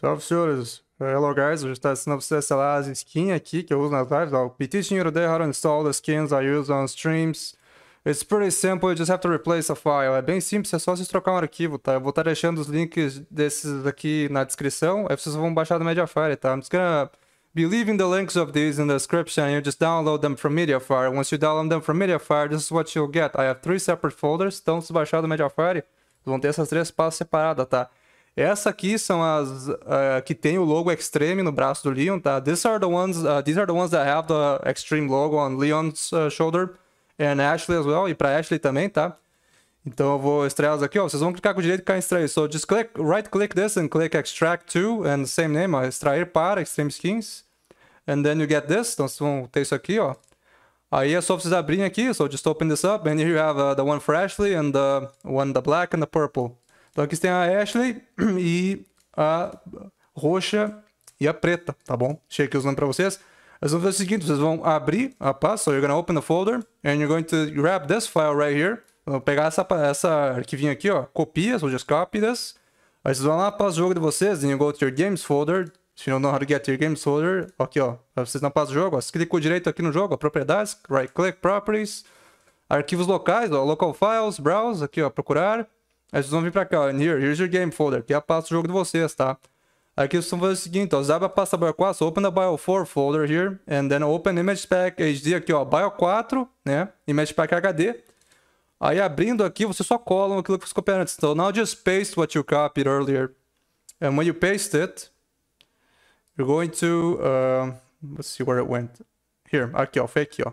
Salve, senhores. É, Hello, guys. Hoje está ensinando vocês, sei lá, as skins aqui que eu uso nas lives. be teaching you today how to install the skins I use on streams. It's pretty simple, you just have to replace a file. É bem simples, é só vocês trocar um arquivo, tá? Eu vou estar tá deixando os links desses aqui na descrição. Aí vocês vão baixar do Mediafire, tá? I'm just gonna be leaving the links of these in the description. You just download them from Mediafire. Once you download them from Mediafire, this is what you'll get. I have three separate folders. Então, se baixar do Mediafire, vão ter essas três pastas separadas, tá? Essa aqui são as uh, que tem o logo Extreme no braço do Leon, tá? These are the ones, uh, these are the ones that have the Extreme logo on Leon's uh, shoulder and Ashley as well, e para Ashley também, tá? Então eu vou extrair elas aqui, ó. Vocês vão clicar com o direito e clicar em extrair. So just click, right click this and click extract to and same name, ó. Extrair para Extreme Skins. And then you get this. Então vocês vão ter isso aqui, ó. Aí é só vocês abrirem aqui. So just open this up and here you have uh, the one for Ashley and the one the black and the purple. Então aqui você tem a Ashley e a roxa e a preta, tá bom? Deixei aqui os nomes para vocês. Vocês vão fazer o seguinte, vocês vão abrir a pasta, so you're gonna open the folder, and you're going to grab this file right here. Vou pegar essa, essa aqui, ó, copia, so just copy this. Aí vocês vão lá para o jogo de vocês, then you go to your games folder, se you não know how to get your games folder, aqui ó, vocês não passam o jogo, ó, você clicou direito aqui no jogo, ó, propriedades, right click, properties, arquivos locais, ó, local files, browse, aqui ó, procurar, Aí vocês vão vir pra cá, ó. Here, here's your game folder. Aqui é a pasta do jogo de vocês, tá? Aqui vocês vão fazer o seguinte, ó. Abre a pasta bio 4 so open the bio 4 folder here. And then open pack HD aqui, ó. bio 4 né? pack HD. Aí abrindo aqui, vocês só colam aquilo que vocês copiaram antes. Então, now just paste what you copied earlier. And when you paste it, you're going to... Uh, let's see where it went. Here, aqui, ó. Foi aqui, ó.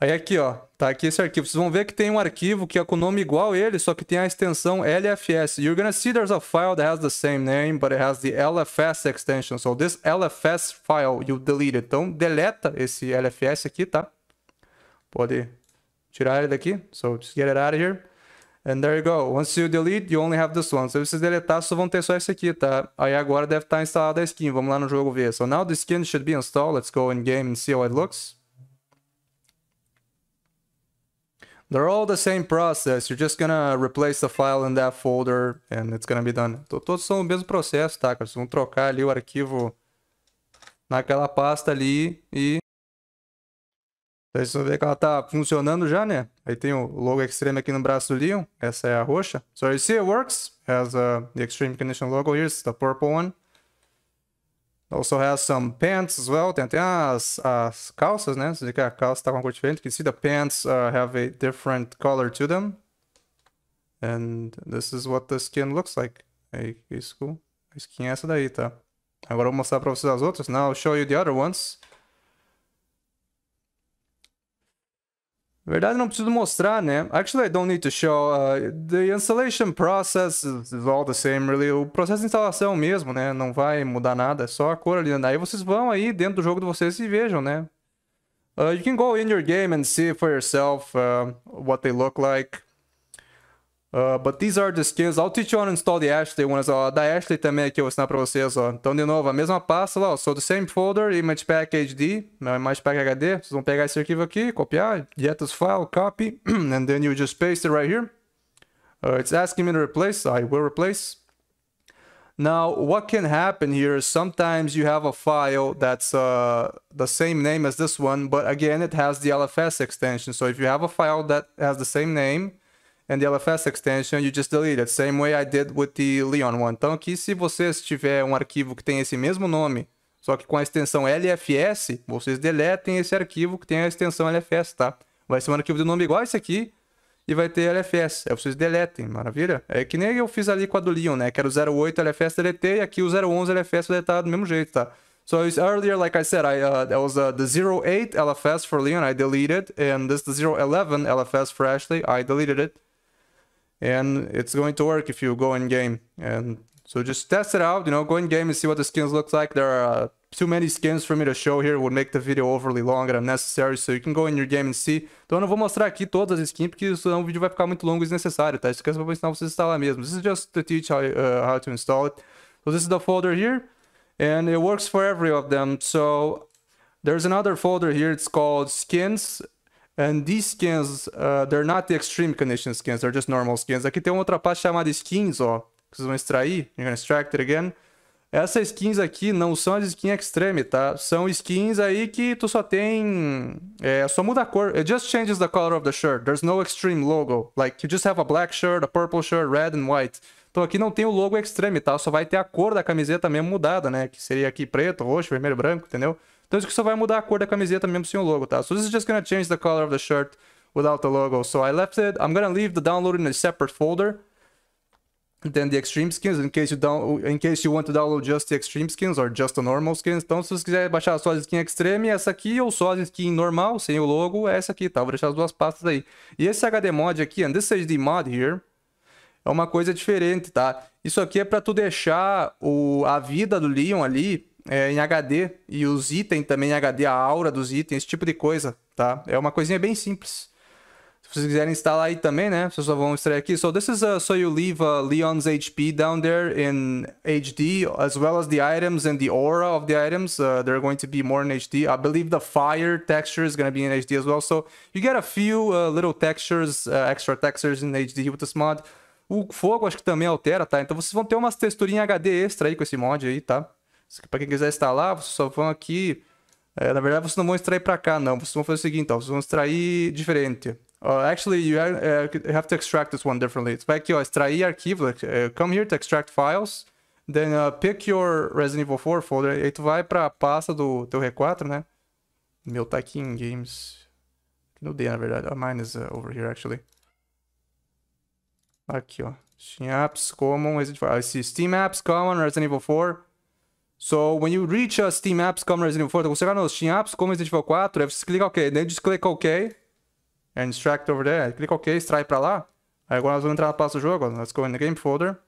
Aí aqui, ó, tá aqui esse arquivo. Vocês vão ver que tem um arquivo que é com o nome igual ele, só que tem a extensão LFS. You're gonna see there's a file that has the same name, but it has the LFS extension. So this LFS file you delete Então deleta esse LFS aqui, tá? Pode tirar ele daqui. So just get it out of here. And there you go. Once you delete, you only have this one. Se vocês deletar, só vão ter só esse aqui, tá? Aí agora deve estar instalada a skin. Vamos lá no jogo ver. So now the skin should be installed. Let's go in game and see how it looks. They're all the same process. You're just gonna replace the file in that folder and it's gonna be done. Então, todos são o mesmo processo, tá? Vocês vão trocar ali o arquivo naquela pasta ali e... Vocês vão ver que ela tá funcionando já, né? Aí tem o logo Extreme aqui no braço do Leon. Essa é a roxa. So you see it works. Has uh, the Extreme Condition logo. Here's the purple one. Also has some pants as well. Tem até as, as calças, né? Você vê que a calça tá com uma cor diferente. You can see the pants uh, have a different color to them. And this is what the skin looks like. Aí, isso, a skin é essa daí, tá? Agora eu vou mostrar pra vocês as outras. Now I'll show you the other ones. Na verdade, não preciso mostrar, né? Actually, I don't need to show. Uh, the installation process is all the same, really. O processo de instalação mesmo, né? Não vai mudar nada, é só a cor ali. Né? Aí vocês vão aí dentro do jogo de vocês e vejam, né? Uh, you can go in your game and see for yourself uh, what they look like. Uh, but these are the skins. I'll teach you how to install the Ashley ones. Ó, uh, a da Ashley também aqui eu vou ensinar pra vocês, ó. Então, de novo, a mesma pasta lá, so the same folder, image pack HD, image pack HD. Vocês vão pegar esse arquivo aqui, copiar, get this file, copy, and then you just paste it right here. Uh, it's asking me to replace. I will replace. Now, what can happen here is sometimes you have a file that's uh, the same name as this one, but again, it has the LFS extension. So if you have a file that has the same name, and the LFS extension you just delete it, same way I did with the Leon one. Então aqui se vocês tiver um arquivo que tem esse mesmo nome, só que com a extensão LFS, vocês deletem esse arquivo que tem a extensão LFS, tá? Vai ser um arquivo de nome igual esse aqui e vai ter LFS. Aí é, vocês deletem, maravilha? É que nem eu fiz ali com a do Leon, né? Que era o 08 LFS deletei e aqui o 011 LFS deletado do mesmo jeito, tá? So earlier, like I said, I uh, that was uh, the 08 LFS for Leon, I deleted, and this the 011 LFS for Ashley, I deleted it. and it's going to work if you go in game and so just test it out you know go in game and see what the skins look like there are uh, too many skins for me to show here would make the video overly long and unnecessary so you can go in your game and see então eu não vou mostrar aqui todas as skins porque senão o vídeo vai ficar muito longo e desnecessário tá isso aqui é só pra ensinar vocês a instalar mesmo this is just to teach how, uh, how to install it so this is the folder here and it works for every of them so there's another folder here it's called skins And these skins, uh, they're not the extreme condition skins, they're just normal skins. Aqui tem uma outra parte chamada skins, ó, que vocês vão extrair. You're gonna extract it again. Essas skins aqui não são as skins extreme, tá? São skins aí que tu só tem... É, só muda a cor. It just changes the color of the shirt. There's no extreme logo. Like, you just have a black shirt, a purple shirt, red and white. Então aqui não tem o logo extreme, tá? Só vai ter a cor da camiseta mesmo mudada, né? Que seria aqui preto, roxo, vermelho, branco, entendeu? Então isso que só vai mudar a cor da camiseta mesmo sem o logo, tá? So this is just gonna change the color of the shirt without the logo. So I left it. I'm gonna leave the download in a separate folder than the extreme skins in case you down, in case you want to download just the extreme skins or just the normal skins. Então se você quiser baixar só as skins extreme, essa aqui ou só as skins normal sem o logo, é essa aqui, tá? Vou deixar as duas pastas aí. E esse HD mod aqui, and this HD mod here, é uma coisa diferente, tá? Isso aqui é para tu deixar o, a vida do Leon ali é, em HD e os itens também em HD, a aura dos itens, esse tipo de coisa, tá? É uma coisinha bem simples. Se vocês quiserem instalar aí também, né? Vocês só vão extrair aqui. So this is uh, so you leave uh, Leon's HP down there in HD as well as the items and the aura of the items. Uh, they're going to be more in HD. I believe the fire texture is going to be in HD as well. So you get a few uh, little textures, uh, extra textures in HD with this mod. O fogo acho que também altera, tá? Então vocês vão ter umas texturinhas HD extra aí com esse mod aí, tá? Para quem quiser instalar, vocês só vão aqui. É, na verdade, vocês não vão extrair para cá, não. Vocês vão fazer o seguinte, ó. Vocês vão extrair diferente. Uh, actually, you have, uh, eh, have, to extract this one differently. Você vai aqui, ó, extrair arquivo. Uh, come here to extract files. Then uh, pick your Resident Evil 4 folder. aí tu vai para a pasta do teu R4, né? Meu, tá aqui em games. No D, na verdade. Oh, mine is uh, over here, actually. Aqui, ó. Steam Apps, Common, Resident Evil... Ah, Steam Apps, Common, Resident Evil 4... So when you reach a Steam Apps como Resident Evil 4, então, quando você vai no Steam Apps como Resident Evil 4, aí você clica OK, daí clica OK, and extract over there, clica OK, extrai para lá. Aí agora nós vamos entrar na pasta do jogo, let's go in the game folder.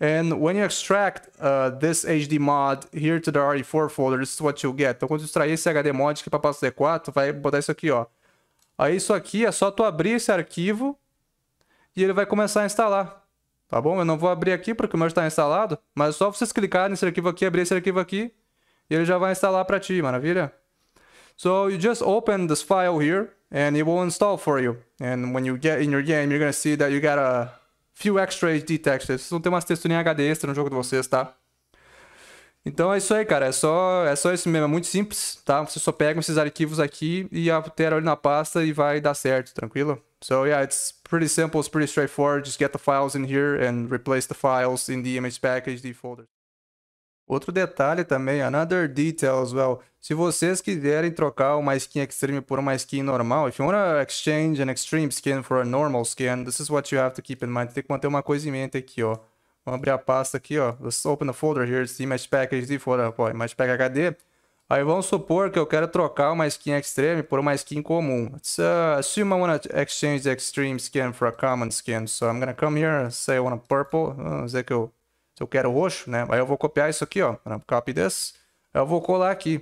And when you extract uh, this HD mod here to the RE4 folder, this is what you get. Então quando você extrair esse HD mod aqui para a pasta D4, vai botar isso aqui, ó. Aí isso aqui é só tu abrir esse arquivo e ele vai começar a instalar. Tá bom? Eu não vou abrir aqui porque o meu está instalado, mas é só vocês clicarem nesse arquivo aqui, abrir esse arquivo aqui, e ele já vai instalar para ti, maravilha? So you just open this file here and it will install for you. And when you get in your game, you're gonna see that you got a few extra HD textures. Vocês vão ter umas texturinhas HD extra no jogo de vocês, tá? Então é isso aí, cara. É só, é só isso mesmo. É muito simples, tá? Você só pega esses arquivos aqui e altera ele na pasta e vai dar certo, tranquilo? So yeah, it's pretty simple, it's pretty straightforward. Just get the files in here and replace the files in the image package, the folder. Outro detalhe também, another detail as well. Se vocês quiserem trocar uma skin extreme por uma skin normal, if you want to exchange an extreme skin for a normal skin, this is what you have to keep in mind. Tem que manter uma coisa em mente aqui, ó. Vamos abrir a pasta aqui, ó. Let's open the folder here to see my package fora, rapaz. My pack HD. Aí vamos supor que eu quero trocar uma skin extreme por uma skin comum. Let's uh, assume I want to exchange the extreme skin for a common skin. So I'm gonna come here and say I want a purple. Vamos dizer que eu, se eu quero roxo, né? Aí eu vou copiar isso aqui, ó. Copy this. Eu vou colar aqui.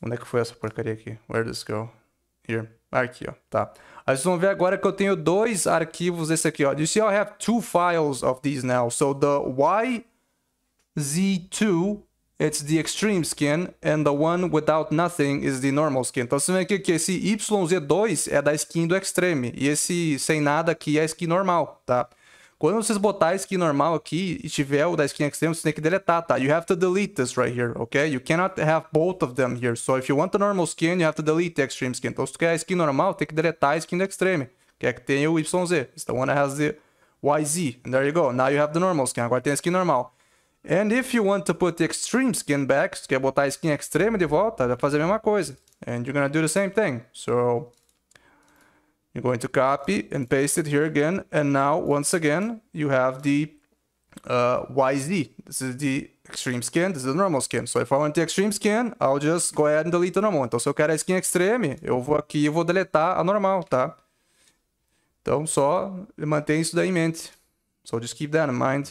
Onde é que foi essa porcaria aqui? Where does this go? here. Aqui, ó, tá? Aí vocês vão ver agora que eu tenho dois arquivos desse aqui, ó. You see I have two files of these now. So the YZ2, it's the extreme skin, and the one without nothing is the normal skin. Então vocês vê aqui que esse YZ2 é da skin do extreme, e esse sem nada aqui é a skin normal, Tá? Quando vocês botar a skin normal aqui e tiver o da skin extreme, você tem que deletar, é tá? You have to delete this right here, ok? You cannot have both of them here. So if you want the normal skin, you have to delete the extreme skin. Então se tu quer a skin normal, tem que deletar a skin do extreme. Quer que é tenha o YZ. It's the one that has the YZ. And there you go. Now you have the normal skin. Agora tem a skin normal. And if you want to put the extreme skin back, se tu quer botar a skin extreme de volta, vai fazer a mesma coisa. And you're gonna do the same thing. So... You're going to copy and paste it here again. And now, once again, you have the uh, YZ. This is the extreme skin, this is the normal skin. So if I want the extreme skin, I'll just go ahead and delete the normal. Então se eu quero a skin extreme, eu vou aqui e vou deletar a normal, tá? Então só mantém isso daí em mente. So just keep that in mind.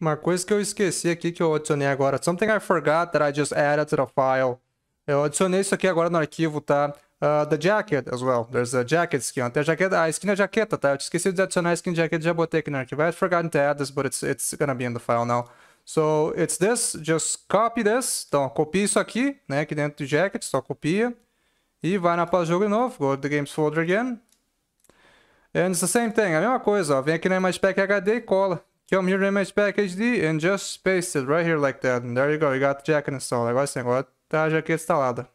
Uma coisa que eu esqueci aqui que eu adicionei agora. Something I forgot that I just added to the file. Eu adicionei isso aqui agora no arquivo, tá? uh, ah, the jacket as well. There's a jacket skin. Tem a, jaqueta, a skin é a jaqueta, tá? Eu esqueci de adicionar a skin jacket, já botei aqui no arquivo. I had forgotten to add this, but it's, it's gonna be in the file now. So, it's this, just copy this. Então, copia isso aqui, né, aqui dentro do jacket, só copia. E vai na pós-jogo de novo, go to the games folder again. And it's the same thing, a mesma coisa, ó. Vem aqui no pack HD e cola. Come here é image pack HD and just paste it right here like that. And there you go, you got the jacket installed. Agora sim, agora tá a jaqueta instalada.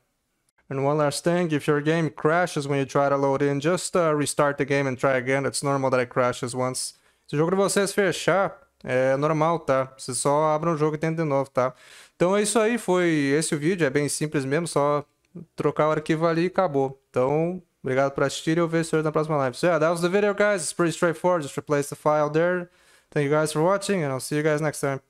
And one last thing, if your game crashes when you try to load in, just uh, restart the game and try again. It's normal that it crashes once. Se o jogo de vocês fechar, é normal, tá? Você só abre um jogo e tenta de novo, tá? Então é isso aí, foi esse o vídeo. É bem simples mesmo, só trocar o arquivo ali e acabou. Então, obrigado por assistir e eu vejo vocês na próxima live. So yeah, that was the video, guys. It's pretty straightforward. Just replace the file there. Thank you guys for watching and I'll see you guys next time.